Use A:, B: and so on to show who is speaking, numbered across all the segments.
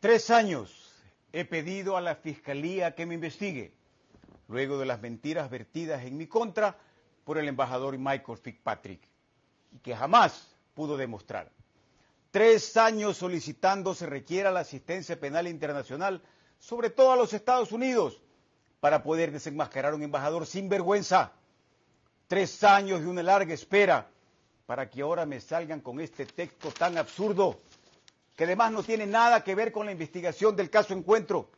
A: Tres años he pedido a la Fiscalía que me investigue, luego de las mentiras vertidas en mi contra por el embajador Michael Fitzpatrick, y que jamás pudo demostrar. Tres años solicitando se requiera la asistencia penal internacional, sobre todo a los Estados Unidos, para poder desenmascarar a un embajador sin vergüenza. Tres años de una larga espera para que ahora me salgan con este texto tan absurdo que además no tiene nada que ver con la investigación del caso Encuentro,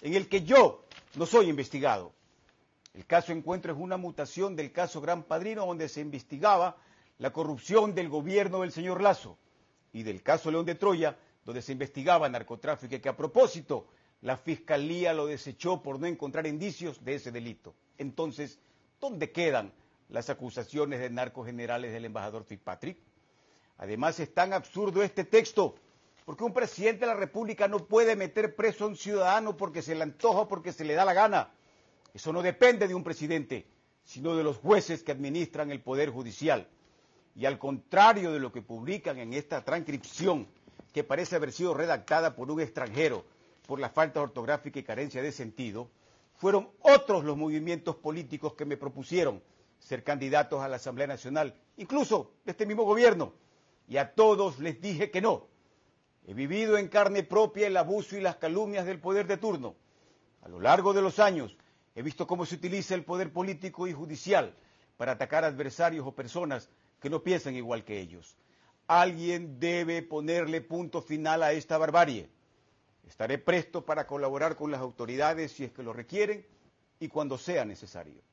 A: en el que yo no soy investigado. El caso Encuentro es una mutación del caso Gran Padrino, donde se investigaba la corrupción del gobierno del señor Lazo, y del caso León de Troya, donde se investigaba narcotráfico, y que a propósito la Fiscalía lo desechó por no encontrar indicios de ese delito. Entonces, ¿dónde quedan las acusaciones de narcogenerales del embajador Fitzpatrick? Además, es tan absurdo este texto porque un presidente de la República no puede meter preso a un ciudadano porque se le antoja o porque se le da la gana. Eso no depende de un presidente, sino de los jueces que administran el Poder Judicial. Y al contrario de lo que publican en esta transcripción, que parece haber sido redactada por un extranjero por la falta ortográfica y carencia de sentido, fueron otros los movimientos políticos que me propusieron ser candidatos a la Asamblea Nacional, incluso de este mismo gobierno. Y a todos les dije que no, He vivido en carne propia el abuso y las calumnias del poder de turno. A lo largo de los años he visto cómo se utiliza el poder político y judicial para atacar adversarios o personas que no piensan igual que ellos. Alguien debe ponerle punto final a esta barbarie. Estaré presto para colaborar con las autoridades si es que lo requieren y cuando sea necesario.